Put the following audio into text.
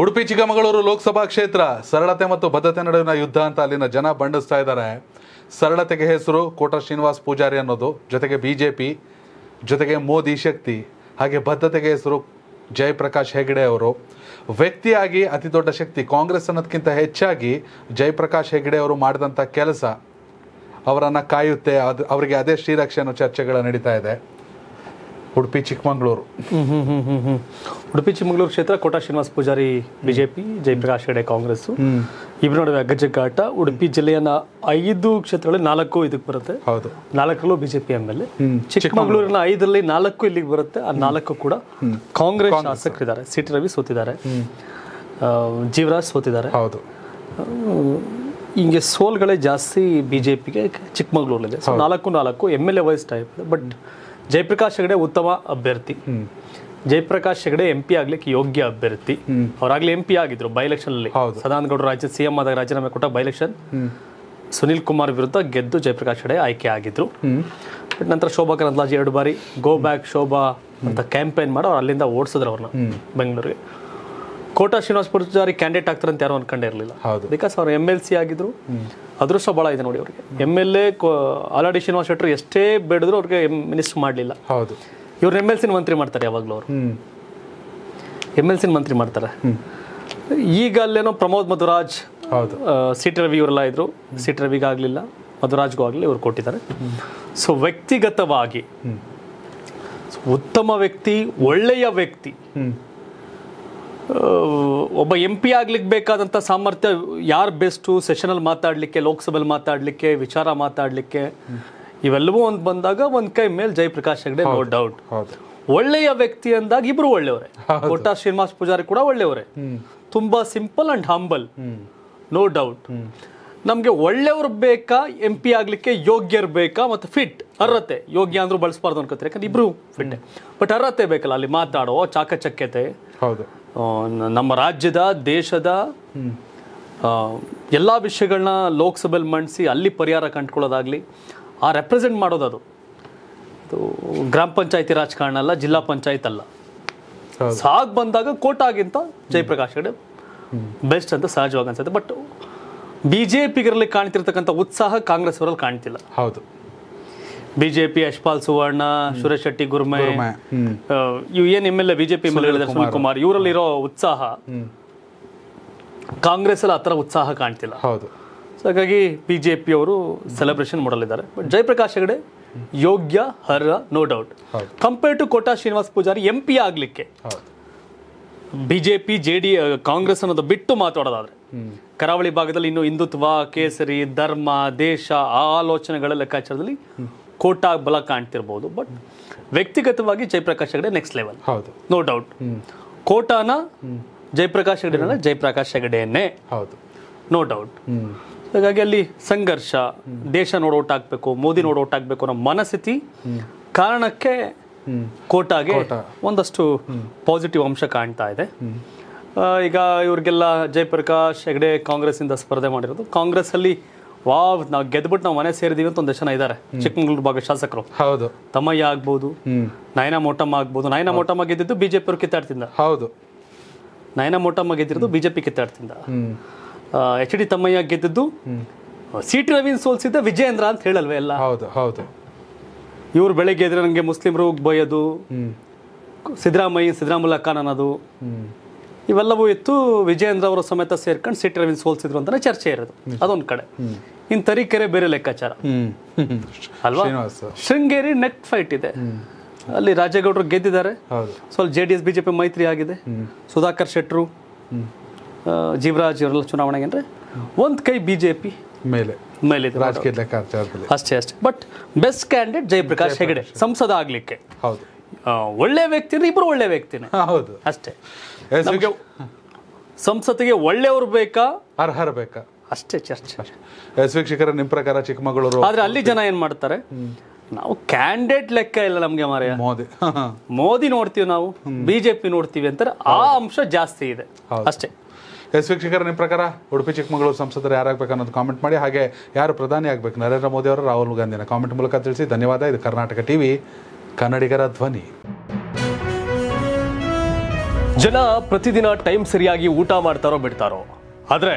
ಉಡುಪಿ ಚಿಕ್ಕಮಗಳೂರು ಲೋಕಸಭಾ ಕ್ಷೇತ್ರ ಸರಳತೆ ಮತ್ತು ಬದ್ಧತೆ ನಡುವಿನ ಯುದ್ಧ ಅಂತ ಅಲ್ಲಿನ ಜನ ಬಂಡಿಸ್ತಾ ಇದ್ದಾರೆ ಸರಳತೆಗೆ ಹೆಸರು ಕೋಟ ಶ್ರೀನಿವಾಸ್ ಪೂಜಾರಿ ಅನ್ನೋದು ಜೊತೆಗೆ ಬಿ ಜೆ ಪಿ ಜೊತೆಗೆ ಮೋದಿ ಶಕ್ತಿ ಹಾಗೆ ಬದ್ಧತೆಗೆ ಹೆಸರು ಜಯಪ್ರಕಾಶ್ ಹೆಗಡೆ ಅವರು ವ್ಯಕ್ತಿಯಾಗಿ ಅತಿ ದೊಡ್ಡ ಶಕ್ತಿ ಕಾಂಗ್ರೆಸ್ ಅನ್ನೋದಕ್ಕಿಂತ ಹೆಚ್ಚಾಗಿ ಜಯಪ್ರಕಾಶ್ ಹೆಗಡೆ ಅವರು ಮಾಡಿದಂಥ ಕೆಲಸ ಅವರನ್ನು ಕಾಯುತ್ತೆ ಅದು ಅವರಿಗೆ ಅದೇ ಶ್ರೀರಕ್ಷೆ ಅನ್ನೋ ಚರ್ಚೆಗಳು ನಡೀತಾ ಇದೆ ಉಡುಪಿ ಚಿಕ್ಕಮಗಳೂರು ಉಡುಪಿ ಚಿಕ್ಕಮಗಳೂರು ಕ್ಷೇತ್ರ ಕೋಟಾ ಶ್ರೀನಿವಾಸ ಪೂಜಾರಿ ಬಿಜೆಪಿ ಜಯಪ್ರಕಾಶ್ ಹೆಡೆ ಕಾಂಗ್ರೆಸ್ ಇಬ್ಬರ ನಡುವೆ ಅಗ್ಗಜಗ್ಗಾಟ ಉಡುಪಿ ಜಿಲ್ಲೆಯನ್ನ ಐದು ಕ್ಷೇತ್ರಗಳಲ್ಲಿ ನಾಲ್ಕು ಇದಕ್ಕೆ ಬರುತ್ತೆ ಹೌದು ನಾಲ್ಕರಲ್ಲೂ ಬಿಜೆಪಿ ಎಂ ಎಲ್ ಎ ಚಿಕ್ಕಮಗಳೂರಿನ ಐದರಲ್ಲಿ ನಾಲ್ಕು ಇಲ್ಲಿಗೆ ಬರುತ್ತೆ ಆ ನಾಲ್ಕು ಕೂಡ ಕಾಂಗ್ರೆಸ್ ಶಾಸಕರಿದ್ದಾರೆ ಸಿ ಟಿ ರವಿ ಸೋತಿದ್ದಾರೆ ಜೀವರಾಜ್ ಸೋತಿದ್ದಾರೆ ಹೌದು ಹಿಂಗೆ ಸೋಲ್ಗಳೇ ಜಾಸ್ತಿ ಬಿಜೆಪಿಗೆ ಚಿಕ್ಕಮಗಳೂರಲ್ಲಿದೆ ಸೊ ನಾಲ್ಕು ನಾಲ್ಕು M L A wise type but Jayaprakash Hegde ಉತ್ತಮ ಅಭ್ಯರ್ಥಿ ಜಯಪ್ರಕಾಶ್ ಹೆಗಡೆ ಎಂ ಪಿ ಆಗ್ಲಿಕ್ಕೆ ಯೋಗ್ಯ ಅಭ್ಯರ್ಥಿ ಅವರಾಗ್ಲಿ ಎಂ ಪಿ ಆಗಿದ್ರು ಬೈ ಎಲೆಕ್ಷನ್ ಅಲ್ಲಿ ಸದಾನಂದ ಗೌಡರು ರಾಜ್ಯ ಸಿಎಂ ಆದಾಗ ರಾಜೀನಾಮೆ ಕೊಟ್ಟ ಬೈ ಎಲೆಕ್ಷನ್ ಸುನಿಲ್ ಕುಮಾರ್ ವಿರುದ್ಧ ಗೆದ್ದು ಜಯಪ್ರಕಾಶ್ ಹೆಗಡೆ ಆಯ್ಕೆ ಆಗಿದ್ರು ನಂತರ ಶೋಭಾ ಕರಂದ್ಲಾಜ್ ಎರಡು ಬಾರಿ ಗೋ ಬ್ಯಾಕ್ ಶೋಭಾ ಅಂತ ಕ್ಯಾಂಪೇನ್ ಮಾಡಿ ಅವ್ರು ಅಲ್ಲಿಂದ ಓಡಿಸಿದ್ರು ಅವ್ರನ್ನ ಬೆಂಗಳೂರಿಗೆ ಕೋಟಾ ಶ್ರೀನಿವಾಸ ಪೂಜಾರಿ ಕ್ಯಾಂಡಿಡೇಟ್ ಆಗ್ತಾರಂತ ಯಾರು ಅನ್ಕೊಂಡೇ ಇರಲಿಲ್ಲ ಬಿಕಾಸ್ ಅವ್ರು ಎಂ ಎಲ್ ಸಿ ಆಗಿದ್ರು ಅದೃಷ್ಟ ಭಾಳ ಇದೆ ನೋಡಿ ಅವ್ರಿಗೆ M L A Aladi Srinivasa ಶೆಟ್ಟರು ಎಷ್ಟೇ ಬೇಡಿದ್ರು ಅವ್ರಿಗೆ ಮಿನಿಸ್ಟರ್ ಮಾಡಲಿಲ್ಲ ಹೌದು ಇವ್ರು ಎಮ್ ಎಲ್ ಸಿನ ಮಂತ್ರಿ ಮಾಡ್ತಾರೆ ಯಾವಾಗಲೂ ಅವರು ಎಮ್ ಎಲ್ ಸಿನ ಮಂತ್ರಿ ಮಾಡ್ತಾರೆ ಈಗ ಅಲ್ಲೇನೋ ಪ್ರಮೋದ್ ಮಧುರಾಜ್ ಹೌದು ಸಿಟಿ ರವಿ ಇವರೆಲ್ಲ ಇದ್ರು ಸಿಟಿ ರವಿಗಾಗಲಿಲ್ಲ ಮಧುರಾಜ್ಗೂ ಆಗಲಿ ಇವ್ರು ಕೊಟ್ಟಿದ್ದಾರೆ ಸೊ ವ್ಯಕ್ತಿಗತವಾಗಿ ಉತ್ತಮ ವ್ಯಕ್ತಿ ಒಳ್ಳೆಯ ವ್ಯಕ್ತಿ ಒಬ್ಬ ಎಂ ಪಿ ಆಗ್ಲಿಕ್ಕೆ ಬೇಕಾದಂಥ ಸಾಮರ್ಥ್ಯ ಯಾರು ಬೆಸ್ಟು ಸೆಷನಲ್ಲಿ ಮಾತಾಡಲಿಕ್ಕೆ ಲೋಕಸಭೆಯಲ್ಲಿ ಮಾತಾಡಲಿಕ್ಕೆ ವಿಚಾರ ಮಾತಾಡಲಿಕ್ಕೆ ಇವೆಲ್ಲವೂ ಒಂದು ಬಂದಾಗ ಒಂದು ಕೈ ಮೇಲೆ ಜಯಪ್ರಕಾಶ್ ಹೆಗ್ಡೆ ನೋ ಡೌಟ್ ಒಳ್ಳೆಯ ವ್ಯಕ್ತಿ ಅಂದಾಗ ಇಬ್ರು ಒಳ್ಳೆಯವರೇ ಕೋಟಾ ಶ್ರೀನಿವಾಸ್ ಪೂಜಾರಿ ಕೂಡ ಒಳ್ಳೆಯವರೇ ತುಂಬಾ simple and humble no doubt ನಮಗೆ ಒಳ್ಳೆಯವ್ರು ಬೇಕಾ ಎಂ ಪಿ ಆಗಲಿಕ್ಕೆ ಯೋಗ್ಯರು ಬೇಕಾ ಮತ್ತು ಫಿಟ್ ಅರ್ಹತೆ ಯೋಗ್ಯ ಅಂದ್ರೂ ಬಳಸಬಾರ್ದು ಅನ್ಕೋತಾರೆ ಯಾಕಂದ್ರೆ ಇಬ್ರು ಫಿಟ್ ಬಟ್ ಅರ್ಹತೆ ಬೇಕಲ್ಲ ಅಲ್ಲಿ ಮಾತಾಡೋ ಚಾಕಚಕ್ಯತೆ ಹೌದು ನಮ್ಮ ರಾಜ್ಯದ ದೇಶದ ಎಲ್ಲ ವಿಷಯಗಳನ್ನ ಲೋಕಸಭೆಯಲ್ಲಿ ಮಂಡಿಸಿ ಅಲ್ಲಿ ಪರಿಹಾರ ಕಂಡುಕೊಳ್ಳೋದಾಗಲಿ ಆ ರೆಪ್ರೆಸೆಂಟ್ ಮಾಡೋದು ಅದು ಗ್ರಾಮ ಪಂಚಾಯತಿ ರಾಜಕಾರಣ ಅಲ್ಲ ಜಿಲ್ಲಾ ಪಂಚಾಯತ್ ಅಲ್ಲ ಸಾಗ್ ಬಂದಾಗ ಕೋಟಾಗಿಂತ ಜಯಪ್ರಕಾಶ್ ಹೆಗಡೆ ಬೆಸ್ಟ್ ಅಂತ ಸಹಜವಾಗಿ ಅನ್ಸುತ್ತೆ ಬಟ್ ಬಿ ಜೆ ಪಿಗರಲ್ಲಿ ಕಾಣ್ತಿರ್ತಕ್ಕಂಥ ಉತ್ಸಾಹ ಕಾಂಗ್ರೆಸ್ ಅವರಲ್ಲಿ ಕಾಣ್ತಿಲ್ಲ ಹೌದು ಬಿಜೆಪಿ ಯಶ್ಪಾಲ್ ಸುವರ್ಣ ಸುರೇಶ್ ಶೆಟ್ಟಿ ಗುರ್ಮೆ ಇವು ಏನ್ M L A BJP M L Kumar ಇವರಲ್ಲಿರೋ ಉತ್ಸಾಹ ಕಾಂಗ್ರೆಸ್ ಅಲ್ಲಿ ಆತರ ಉತ್ಸಾಹ ಕಾಣ್ತಿಲ್ಲ ಹೌದು ಹಾಗಾಗಿ ಬಿಜೆಪಿ ಅವರು ಸೆಲೆಬ್ರೇಷನ್ ಮಾಡಲಿದ್ದಾರೆ ಬಟ್ ಜಯಪ್ರಕಾಶ್ ಹೆಗಡೆ ಯೋಗ್ಯ ಹರ no doubt compare to Kota Srinivas Poojary M P ಆಗ್ಲಿಕ್ಕೆ ಬಿಜೆಪಿ ಜೆ ಡಿ ಕಾಂಗ್ರೆಸ್ ಅನ್ನೋದು ಬಿಟ್ಟು ಮಾತಾಡೋದಾದ್ರೆ ಕರಾವಳಿ ಭಾಗದಲ್ಲಿ ಇನ್ನು ಹಿಂದುತ್ವ ಕೇಸರಿ ಧರ್ಮ ದೇಶ ಆಲೋಚನೆಗಳ ಲೆಕ್ಕಾಚಾರದಲ್ಲಿ ಕೋಟಾ ಬಲ ಕಾಣ್ತಿರ್ಬೋದು ಬಟ್ ವ್ಯಕ್ತಿಗತವಾಗಿ ಜಯಪ್ರಕಾಶ್ ಹೆಗಡೆ ನೆಕ್ಸ್ಟ್ ಲೆವೆಲ್ ಹೌದು ನೋ ಡೌಟ್ ಕೋಟಾನ ಜಯಪ್ರಕಾಶ್ ಹೆಗಡೆ ಜಯಪ್ರಕಾಶ್ ಹೆಗಡೆಯನ್ನೇ ಹೌದು ನೋ ಡೌಟ್ ಹಾಗಾಗಿ ಅಲ್ಲಿ ಸಂಘರ್ಷ ದೇಶ ನೋಡೋಟಾಗಬೇಕು ಮೋದಿ ನೋಡೋಟಾಗಬೇಕು ಅನ್ನೋ ಮನಸ್ಥಿತಿ ಕಾರಣಕ್ಕೆ ಕೋಟಾಗೆ ಒಂದಷ್ಟು ಪಾಸಿಟಿವ್ ಅಂಶ ಕಾಣ್ತಾ ಇದೆ ಈಗ ಇವ್ರಿಗೆಲ್ಲ ಜಯಪ್ರಕಾಶ್ ಹೆಗಡೆ ಇಂದ ಸ್ಪರ್ಧೆ ಮಾಡಿರೋದು ಕಾಂಗ್ರೆಸ್ ಅಲ್ಲಿ ವಾವ್ ನಾವು ಗೆದ್ಬಿಟ್ಟು ನಾವು ಮನೆ ಸೇರಿದೀವಿ ಅಂತ ಒಂದಷ್ಟು ಜನ ಇದ್ದಾರೆ ಚಿಕ್ಕಮಗಳೂರು ಭಾಗ ಶಾಸಕರು ಹೌದು ತಮ್ಮಯ್ಯ ಆಗ್ಬೋದು ನಯನ ಮೋಟಮ್ಮ ಆಗ್ಬೋದು ನಯನ ಮೋಟಮ್ಮ ಗೆದ್ದಿದ್ದು ಬಿಜೆಪಿ ಅವರು ಕಿತ್ತಾಡ್ತಿದ್ದ ಹೌದು ನಯನ ಮೋಟಮ್ಮ ಗೆದ್ದಿರೋದು ಬಿಜೆಪಿ ಕಿತ್ತಾಡ್ತಿದ್ದ ಎಚ್ ಡಿ ತಮ್ಮಯ್ಯ ಗೆದ್ದಿದ್ದು ಸಿ ಟಿ ರವೀನ್ ಸೋಲ್ಸಿದ್ದ ವಿಜಯೇಂದ್ರ ಅಂತ ಹೇಳಲ್ವೇ ಎಲ್ಲ ಹೌದು ಹೌದು ಇವ್ರು ಬೆಳಗ್ಗೆ ಇದ್ರೆ ನನಗೆ ಮುಸ್ಲಿಮರು ಬೈಯೋದು ಸಿದ್ದರಾಮಯ್ಯ ಸಿದ್ದರಾಮುಲ್ಲ ಖಾನ್ ಅನ್ನೋದು ಇವೆಲ್ಲವೂ ಇತ್ತು ವಿಜಯೇಂದ್ರ ಅವರ ಸಮೇತ ಸೇರ್ಕೊಂಡು ಸಿಟಿ ಟಿ ಸೋಲ್ಸಿದ್ರು ಅಂತಾನೆ ಚರ್ಚೆ ಇರೋದು ಅದೊಂದು ಕಡೆ ಇನ್ ತರೀಕೆರೆ ಬೇರೆ ಲೆಕ್ಕಾಚಾರ ಅಲ್ವಾ ಶೃಂಗೇರಿ ನೆಕ್ ಫೈಟ್ ಇದೆ ಅಲ್ಲಿ ರಾಜೇಗೌಡರು ಗೆದ್ದಿದ್ದಾರೆ so J D S BJP ಮೈತ್ರಿ ಆಗಿದೆ ಸುಧಾಕರ್ ಶೆಟ್ರು ಜೀವರಾಜ್ ಇವರೆಲ್ಲ ಚುನಾವಣೆಗೆ ಅಂದರೆ ಕೈ ಬಿಜೆಪಿ ಮೇಲೆ ಮೇಲೆ ರಾಜಕೀಯ ಅಷ್ಟೇ ಅಷ್ಟೇ but best candidate Jayaprakash Hegde ಸಂಸದ ಆಗ್ಲಿಕ್ಕೆ ಹೌದು ಒಳ್ಳೆ ವ್ಯಕ್ತಿ ಇಬ್ರು ಒಳ್ಳೆ ವ್ಯಕ್ತಿನೇ ಹೌದು ಅಷ್ಟೇ ಸಂಸತ್ತಿಗೆ ಒಳ್ಳೆಯವ್ರು ಬೇಕಾ ಅರ್ಹರು ಬೇಕಾ ಅಷ್ಟೇ ಚರ್ಚೆ ಎಸ್ ವೀಕ್ಷಕರ ನಿಮ್ಮ ಪ್ರಕಾರ ಚಿಕ್ಕಮಗಳೂರು ಆದರೆ ಅಲ್ಲಿ ಜನ ಏನು ಮಾಡ್ತಾರೆ ನಾವು ಕ್ಯಾಂಡಿಡೇಟ್ ಲೆಕ್ಕ ಇಲ್ಲ ನಮಗೆ ಮಾರ ಮೋದಿ ಮೋದಿ ನೋಡ್ತೀವಿ ನಾವು ಬಿಜೆಪಿ ನೋಡ್ತೀವಿ ಅಂತಾರೆ ಆ ಅಂಶ ಜಾಸ್ತಿ ಇದೆ ಅಷ್ಟೇ ಎಸ್ ವೀಕ್ಷಕರ ನಿಮ್ಮ ಪ್ರಕಾರ ಉಡುಪಿ ಚಿಕ್ಕಮಗಳೂರು ಸಂಸದರು ಯಾರಾಗಬೇಕು ಅನ್ನೋದು ಕಾಮೆಂಟ್ ಮಾಡಿ ಹಾಗೆ ಯಾರು ಪ್ರಧಾನಿ ಆಗಬೇಕು ನರೇಂದ್ರ ಮೋದಿ ಅವರು ರಾಹುಲ್ ಗಾಂಧಿನ ಕಾಮೆಂಟ್ ಮೂಲಕ ತಿಳಿಸಿ ಧನ್ಯವಾದ ಇದು ಕರ್ನಾಟಕ ಟಿವಿ ಕನ್ನಡಿಗರ ಧ್ವನಿ ಜನ ಪ್ರತಿದಿನ ಟೈಮ್ ಸರಿಯಾಗಿ ಊಟ ಮಾಡ್ತಾರೋ ಬಿಡ್ತಾರೋ ಆದರೆ